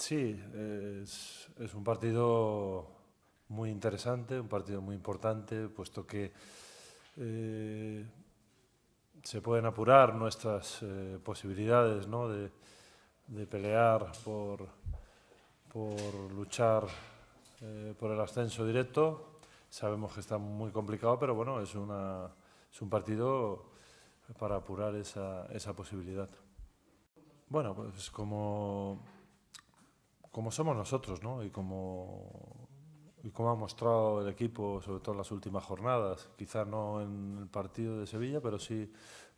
Sí, es, un partido muy interesante, un partido muy importante, puesto que eh, se pueden apurar nuestras eh, posibilidades ¿no? de, pelear por, luchar eh, por el ascenso directo. Sabemos que está muy complicado, pero bueno, es, una, es un partido para apurar esa, esa posibilidad. Bueno, pues como como somos nosotros, ¿no? Y como, y como ha mostrado el equipo, sobre todo en las últimas jornadas, quizás no en el partido de Sevilla, pero sí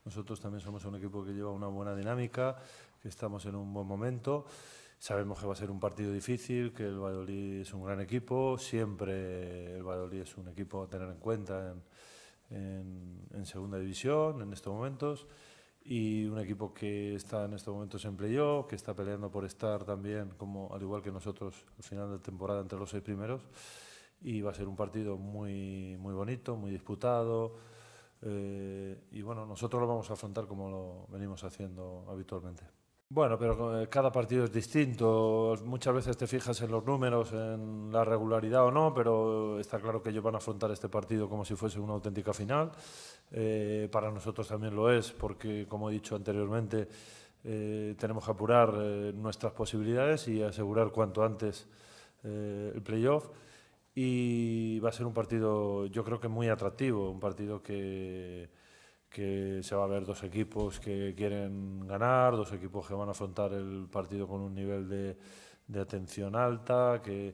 nosotros también somos un equipo que lleva una buena dinámica, que estamos en un buen momento. Sabemos que va a ser un partido difícil, que el Valladolid es un gran equipo, siempre el Valladolid es un equipo a tener en cuenta en segunda división en estos momentos y un equipo que está en estos momentos en playoff, que está peleando por estar también, como al igual que nosotros, al final de temporada entre los seis primeros. Y va a ser un partido muy, bonito, muy disputado. Eh, y bueno, nosotros lo vamos a afrontar como lo venimos haciendo habitualmente. Bueno, pero eh, cada partido es distinto. Muchas veces te fijas en los números, en la regularidad o no, pero está claro que ellos van a afrontar este partido como si fuese una auténtica final. Eh, para nosotros también lo es, porque como he dicho anteriormente, eh, tenemos que apurar nuestras posibilidades y asegurar cuanto antes el playoff. Y va a ser un partido, yo creo que muy atractivo, un partido que que se va a ver dos equipos que quieren ganar, dos equipos que van a afrontar el partido con un nivel de, de atención alta, que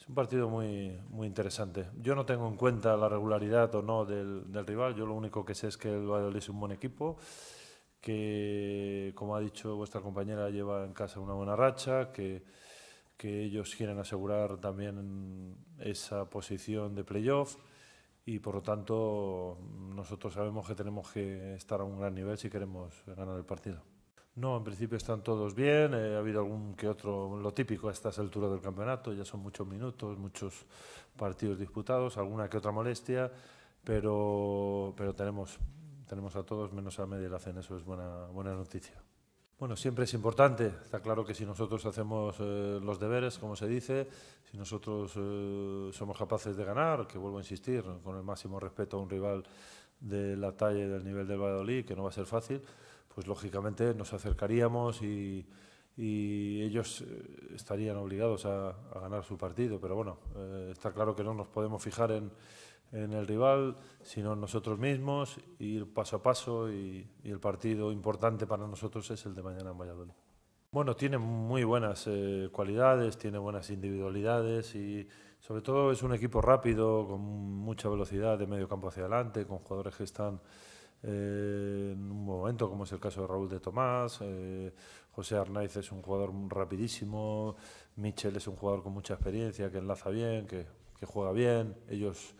es un partido muy, muy interesante. Yo no tengo en cuenta la regularidad o no del, del rival, yo lo único que sé es que el Valladolid es un buen equipo, que como ha dicho vuestra compañera lleva en casa una buena racha, que, que ellos quieren asegurar también esa posición de playoff y por lo tanto nosotros sabemos que tenemos que estar a un gran nivel si queremos ganar el partido. No, en principio están todos bien, eh, ha habido algún que otro, lo típico a estas alturas del campeonato, ya son muchos minutos, muchos partidos disputados, alguna que otra molestia, pero, pero tenemos, tenemos a todos menos a media la eso es buena, buena noticia. Bueno, siempre es importante. Está claro que si nosotros hacemos eh, los deberes, como se dice, si nosotros eh, somos capaces de ganar, que vuelvo a insistir, con el máximo respeto a un rival de la talla y del nivel del Valladolid, que no va a ser fácil, pues lógicamente nos acercaríamos y, ellos eh, estarían obligados a, ganar su partido. Pero bueno, está claro que no nos podemos fijar en, en el rival, sino nosotros mismos, ir paso a paso y, el partido importante para nosotros es el de mañana en Valladolid. Bueno, tiene muy buenas eh, cualidades, tiene buenas individualidades y sobre todo es un equipo rápido, con mucha velocidad de medio campo hacia adelante, con jugadores que están eh, en un momento, como es el caso de Raúl de Tomás, eh, José Arnaiz es un jugador rapidísimo, Michel es un jugador con mucha experiencia, que enlaza bien, que, que juega bien, ellos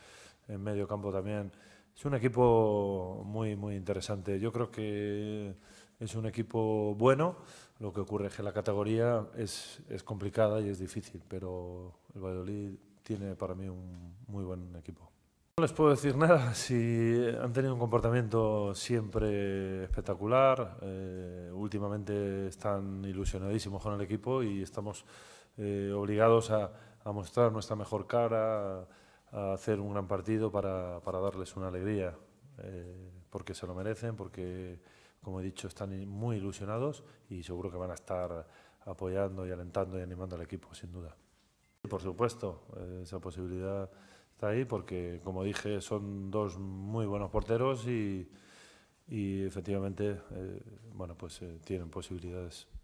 en medio campo también. Es un equipo muy, muy interesante. Yo creo que es un equipo bueno. Lo que ocurre es que la categoría es, es complicada y es difícil, pero el Valladolid tiene para mí un muy buen equipo. No les puedo decir nada, si han tenido un comportamiento siempre espectacular, eh, últimamente están ilusionadísimos con el equipo y estamos eh, obligados a, a, mostrar nuestra mejor cara, a hacer un gran partido para, darles una alegría, eh, porque se lo merecen, porque, como he dicho, están muy ilusionados y seguro que van a estar apoyando y alentando y animando al equipo, sin duda. Por supuesto, eh, esa posibilidad está ahí porque, como dije, son dos muy buenos porteros y, efectivamente, eh, bueno, pues tienen posibilidades.